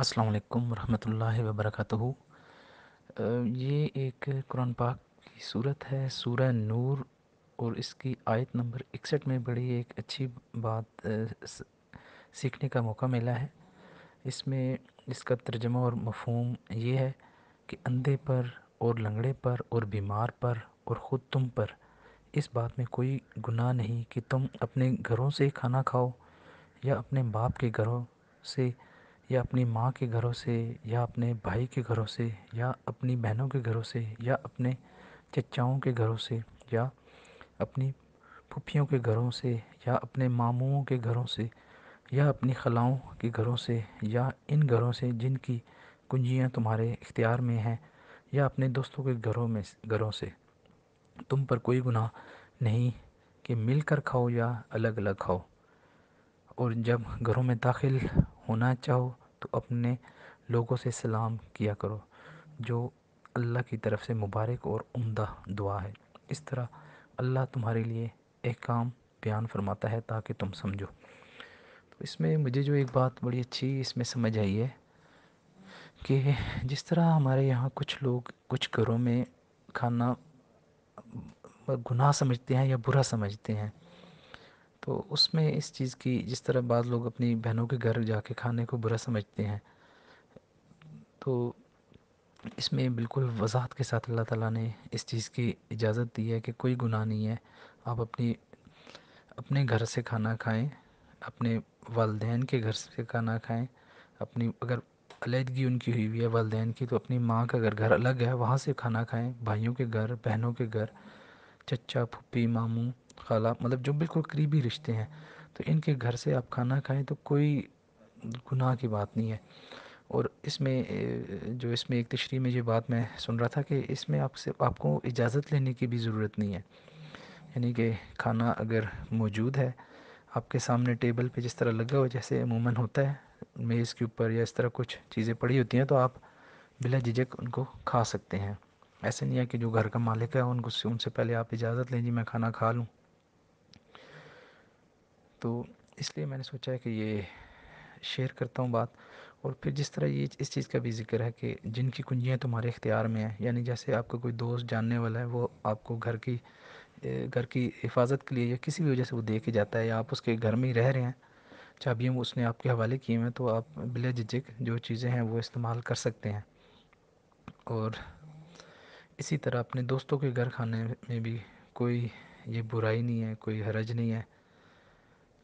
असलकम वरहल वबरक ये एक कुरान पाक की सूरत है सूरह नूर और इसकी आयत नंबर इकसठ में बड़ी एक अच्छी बात सीखने का मौका मिला है इसमें इसका तर्जमा और मफहम ये है कि अंधे पर और लंगड़े पर और बीमार पर और ख़ुद तुम पर इस बात में कोई गुनाह नहीं कि तुम अपने घरों से खाना खाओ या अपने बाप के घरों से या अपनी माँ के घरों से या अपने भाई के घरों से या अपनी बहनों के घरों से या अपने चचाओं के घरों से या अपनी पुफियों के घरों से या अपने मामुओं के घरों से या अपनी ख़लाओं के घरों से या इन घरों से जिनकी कुंजियाँ तुम्हारे इख्तियार में हैं या अपने दोस्तों के घरों में घरों से तुम पर कोई गुनाह नहीं कि मिलकर खाओ या अलग अलग खाओ और जब घरों में दाखिल होना चाहो तो अपने लोगों से सलाम किया करो जो अल्लाह की तरफ से मुबारक और उम्दा दुआ है इस तरह अल्लाह तुम्हारे लिए एक काम बयान फरमाता है ताकि तुम समझो तो इसमें मुझे जो एक बात बड़ी अच्छी इसमें समझ आई है कि जिस तरह हमारे यहाँ कुछ लोग कुछ घरों में खाना गुनाह समझते हैं या बुरा समझते हैं तो उसमें इस चीज़ की जिस तरह बाद लोग अपनी बहनों के घर जाके खाने को बुरा समझते हैं तो इसमें बिल्कुल वजाहत के साथ अल्लाह ताला ने इस चीज़ की इजाज़त दी है कि कोई गुनाह नहीं है आप अपनी अपने घर से खाना खाएं अपने वालदेन के घर से खाना खाएं अपनी अगर अलीहदगी उनकी हुई हुई है वालदेन की तो अपनी माँ का अगर घर अलग है वहाँ से खाना खाएं भाइयों के घर बहनों के घर चचा फूपी मामू खाला मतलब जो बिल्कुल करीबी रिश्ते हैं तो इनके घर से आप खाना खाएं तो कोई गुनाह की बात नहीं है और इसमें जो इसमें एक तशरी में ये बात मैं सुन रहा था कि इसमें आपसे आपको इजाज़त लेने की भी ज़रूरत नहीं है यानी कि खाना अगर मौजूद है आपके सामने टेबल पे जिस तरह लगा हो जैसे अमूमन होता है मेज़ के ऊपर या इस तरह कुछ चीज़ें पड़ी होती हैं तो आप बिला झिझक उनको खा सकते हैं ऐसे नहीं है कि जो घर का मालिक है उनको उनसे पहले आप इजाज़त लें जी मैं खाना खा लूँ तो इसलिए मैंने सोचा है कि ये शेयर करता हूँ बात और फिर जिस तरह ये इस चीज़ का भी जिक्र है कि जिनकी कुंजियाँ तुम्हारे इख्तियार में हैं यानी जैसे आपका कोई दोस्त जानने वाला है वो आपको घर की घर की हिफाजत के लिए या किसी भी वजह से वो दे के जाता है या आप उसके घर में ही रह रहे हैं चाबियाँ उसने आपके हवाले किए हैं तो आप बिला झिझक जो चीज़ें हैं वो इस्तेमाल कर सकते हैं और इसी तरह अपने दोस्तों के घर खाने में भी कोई ये बुराई नहीं है कोई हरज नहीं है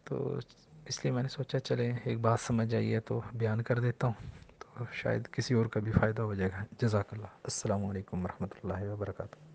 तो इसलिए मैंने सोचा चले एक बात समझ आई है तो बयान कर देता हूँ तो शायद किसी और का भी फ़ायदा हो जाएगा जजाकल्ला असलकम वरहमल वर्का